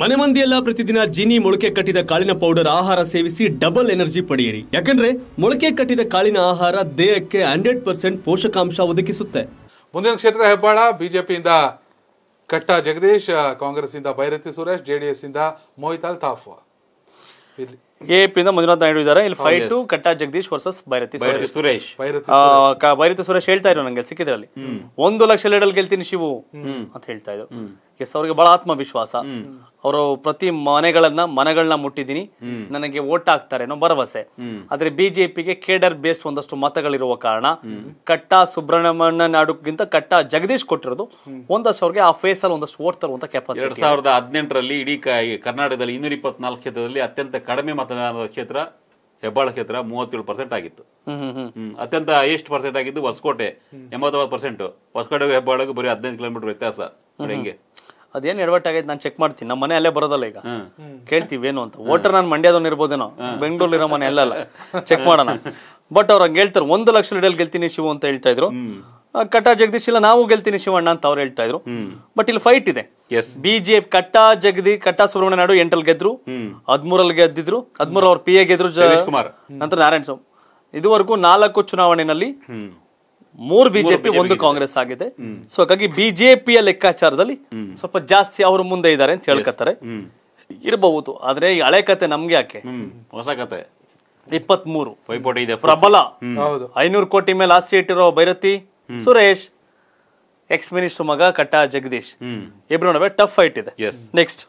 ಮನೆ ಮಂದಿಯೆಲ್ಲ ಪ್ರತಿದಿನ ಜೀನಿ ಮೊಳಕೆ ಕಟ್ಟಿದ ಕಾಳಿನ ಪೌಡರ್ ಆಹಾರ ಸೇವಿಸಿ ಡಬಲ್ ಎನರ್ಜಿ ಪಡೆಯಿರಿ ಯಾಕಂದ್ರೆ ಮೊಳಕೆ ಕಟ್ಟಿದ ಕಾಳಿನ ಆಹಾರ ದೇಹಕ್ಕೆ ಹಂಡ್ರೆಡ್ ಪರ್ಸೆಂಟ್ ಪೋಷಕಾಂಶ ಒದಗಿಸುತ್ತೆ ಮುಂದಿನ ಕ್ಷೇತ್ರ ಹೆಬ್ಬಾಳ ಬಿಜೆಪಿಯಿಂದ ಕಟ್ಟ ಜಗದೀಶ್ ಕಾಂಗ್ರೆಸ್ ಇಂದ ಭೈರತಿ ಸುರೇಶ್ ಜೆಡಿಎಸ್ ಇಂದ ಮೋಹಿತಾಲ್ ತಾಫ್ ಇಲ್ಲಿ ಎಪಿಯಿಂದ ಮಂಜುನಾಥ್ ನಾಯ್ಡು ಇದ್ದಾರೆ ಇಲ್ಲಿ five to Katta Jagadish versus Byrathi Suresh Bhairathi Suresh ಹೇಳ್ತಾ ಇದ್ರು ನಂಗೆ ಸಿಕ್ಕಿದ್ರಲ್ಲಿ ಒಂದು ಲಕ್ಷ ಲೀಡಲ್ ಗೆಲ್ತೀನಿ ಶಿವು ಅಂತ ಹೇಳ್ತಾ ಇದ್ರು ಎಸ್ ಅವ್ರಿಗೆ ಬಹಳ ಆತ್ಮವಿಶ್ವಾಸ ಅವರು ಪ್ರತಿ ಮನೆಗಳನ್ನ ಮನೆಗಳನ್ನ ಮುಟ್ಟಿದೀನಿ ನನಗೆ ಓಟ್ ಹಾಕ್ತಾರೆ ಅನ್ನೋ ಭರವಸೆ ಆದ್ರೆ ಬಿಜೆಪಿಗೆ ಕೇಡರ್ ಬೇಸ್ಡ್ ಒಂದಷ್ಟು ಮತಗಳಿರುವ ಕಾರಣ ಕಟ್ಟ ಸುಬ್ರಹ್ಮಣ್ಯ ನಾಡುಗಿಂತ ಕಟ್ಟ ಜಗದೀಶ್ ಕೊಟ್ಟಿರೋದು ಒಂದಷ್ಟು ಅವ್ರಿಗೆ ಆ ಫೇಸ್ ಅಲ್ಲಿ ಒಂದಷ್ಟು ಓಟ್ ತರುವಂತ ಕೆಪಾಸಿಟಿ ಎರಡ್ ಸಾವಿರದ ಹದಿನೆಂಟರಲ್ಲಿ ಇಡೀ ಕರ್ನಾಟಕದಲ್ಲಿ ಇನ್ನೂರ ಇಪ್ಪತ್ನಾಲ್ಕು ಕ್ಷೇತ್ರದಲ್ಲಿ ಅತ್ಯಂತ ಕಡಿಮೆ ಮತ ಮತದಾನದ ಕ್ಷೇತ್ರ ಹೆಬ್ಬಾಳ ಕ್ಷೇತ್ರ ಮೂವತ್ತೇಳು ಪರ್ಸೆಂಟ್ ಆಗಿತ್ತು ಅತ್ಯಂತ ಎಷ್ಟು ಪರ್ಸೆಂಟ್ ಆಗಿದ್ದು ಹೊಸಕೋಟೆ ಎಂಬತ್ತೊಂಬತ್ತು ಪರ್ಸೆಂಟ್ ಹೊಸಕೋಟೆಗೂ ಹೆಬ್ಬಾಳಗೂ ಬರೀ ಹದಿನೈದು ಕಿಲೋಮೀಟರ್ ವ್ಯತ್ಯಾಸ ಹೆಂಗೆ ಅದೇನ್ ಎಡವಟ್ ಆಗೈತೆ ನಾನು ಚೆಕ್ ಮಾಡ್ತೀನಿ ನಮ್ಮ ಮನೆ ಅಲ್ಲೇ ಬರೋದಲ್ಲ ಈಗ ಕೇಳ್ತೀವಿ ಏನು ಅಂತ ವೋಟರ್ ನಾನು ಮಂಡ್ಯದವ್ನು ಇರ್ಬೋದೇನೋ ಇರೋ ಮನೆ ಅಲ್ಲಲ್ಲ ಚೆಕ್ ಮಾಡೋಣ ಬಟ್ ಅವ್ರು ಹಂಗೆ ಹೇಳ್ತಾರೆ ಒಂದು ಲಕ್ಷ ಲೀಡಲ್ಲಿ ಗೆಲ್ತೀನಿ ಶಿವ ಅಂತ ಹೇಳ್ತಾ ಇದ್ರು ಕಟಾ ಜಗದೀಶ್ ಇಲ್ಲ ನಾವು ಗೆಲ್ತೀನಿ ಶಿವಣ್ಣ ಅಂತ ಅವ್ರು ಹೇಳ್ತಾ ಇದ್ರು ಬಟ್ ಇಲ್ಲಿ ಫೈಟ್ ಇದೆ ಬಿಜೆಪಿ ಕಟ್ಟ ಜಗದಿ ಕಟ್ಟ ಸುಬ್ರಹ್ಮಣ್ಯ ನಾಯ್ಡು ಎಂಟಲ್ ಗೆದ್ರು ಹದ್ಮೂರಲ್ಲಿ ಗೆದ್ದಿದ್ರು ಹದ್ಮೂರ್ ಅವ್ರ ಪಿ ಎ ಗೆದ್ರು ನಂತರ ನಾರಾಯಣ ಸ್ವಾಮಿ ಇದುವರೆಗೂ ನಾಲ್ಕು ಚುನಾವಣೆಯಲ್ಲಿ ಮೂರು ಬಿಜೆಪಿ ಒಂದು ಕಾಂಗ್ರೆಸ್ ಆಗಿದೆ ಸೊ ಹಾಗಾಗಿ ಬಿಜೆಪಿಯ ಲೆಕ್ಕಾಚಾರದಲ್ಲಿ ಸ್ವಲ್ಪ ಜಾಸ್ತಿ ಅವರು ಮುಂದೆ ಇದ್ದಾರೆ ಅಂತ ಹೇಳ್ಕತ್ತಾರೆ ಇರಬಹುದು ಆದ್ರೆ ಈ ಹಳೆ ಕತೆ ನಮ್ಗೆ ಯಾಕೆ ಹೊಸ ಕತೆ ಇಪ್ಪತ್ಮೂರು ಪ್ರಬಲ ಐನೂರು ಕೋಟಿ ಮೇಲೆ ಆಸ್ತಿ ಇಟ್ಟಿರೋ ಭೈರತಿ ಸುರೇಶ್ ಎಕ್ಸ್ ಮಿನಿಸ್ಟರ್ ಮಗ ಕಟ್ಟ ಜಗದೀಶ್ ಇಬ್ರು ನಡುವೆ ಟಫ್ ಫೈಟ್ ಇದೆ ನೆಕ್ಸ್ಟ್